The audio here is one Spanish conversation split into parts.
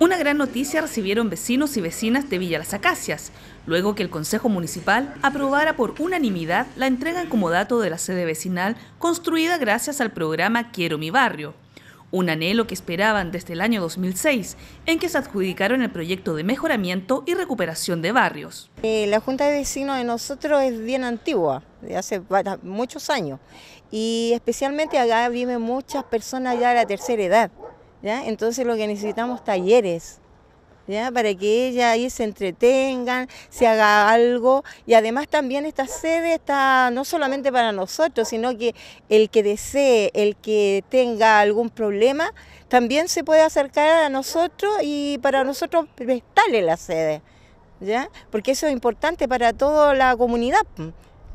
Una gran noticia recibieron vecinos y vecinas de Villa Las Acacias, luego que el Consejo Municipal aprobara por unanimidad la entrega en comodato de la sede vecinal construida gracias al programa Quiero mi barrio. Un anhelo que esperaban desde el año 2006, en que se adjudicaron el proyecto de mejoramiento y recuperación de barrios. Eh, la Junta de Vecinos de nosotros es bien antigua, de hace muchos años, y especialmente acá viven muchas personas ya de la tercera edad entonces lo que necesitamos talleres, Para que ella ahí se entretengan, se haga algo. Y además también esta sede está no solamente para nosotros, sino que el que desee, el que tenga algún problema, también se puede acercar a nosotros y para nosotros prestarle la sede, Porque eso es importante para toda la comunidad.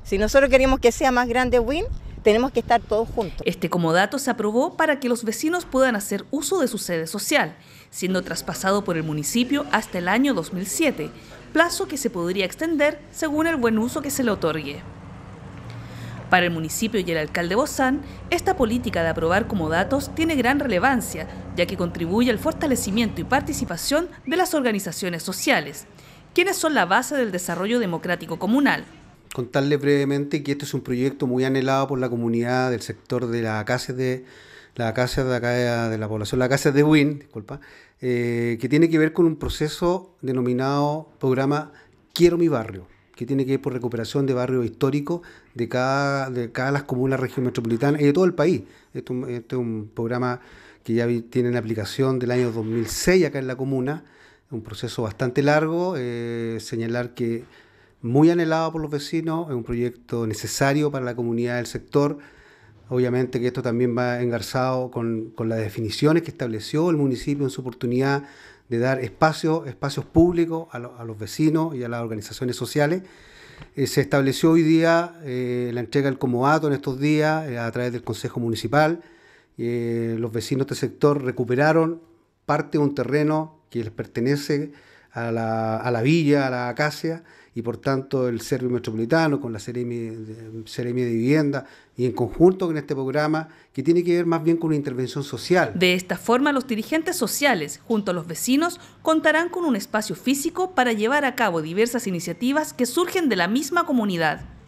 Si nosotros queremos que sea más grande WIN, tenemos que estar todos juntos. Este comodato se aprobó para que los vecinos puedan hacer uso de su sede social, siendo traspasado por el municipio hasta el año 2007, plazo que se podría extender según el buen uso que se le otorgue. Para el municipio y el alcalde Bozán, esta política de aprobar comodatos tiene gran relevancia, ya que contribuye al fortalecimiento y participación de las organizaciones sociales, quienes son la base del desarrollo democrático comunal contarles brevemente que este es un proyecto muy anhelado por la comunidad del sector de la casa de la casa de la población, la casa de Win, disculpa, eh, que tiene que ver con un proceso denominado programa Quiero mi barrio, que tiene que ver por recuperación de barrios históricos de cada, de cada las comunas, región metropolitana y de todo el país. Este, es un programa que ya tiene la aplicación del año 2006 acá en la comuna, un proceso bastante largo, eh, señalar que muy anhelado por los vecinos, es un proyecto necesario para la comunidad del sector. Obviamente que esto también va engarzado con, con las definiciones que estableció el municipio en su oportunidad de dar espacios, espacios públicos a, los vecinos y a las organizaciones sociales. Eh, se estableció hoy día eh, la entrega del comodato en estos días eh, a través del Consejo Municipal. los vecinos de este sector recuperaron parte de un terreno que les pertenece a la, villa, a la acacia, y por tanto el Servio Metropolitano con la serie de Vivienda y en conjunto con este programa que tiene que ver más bien con una intervención social. De esta forma, los dirigentes sociales, junto a los vecinos, contarán con un espacio físico para llevar a cabo diversas iniciativas que surgen de la misma comunidad.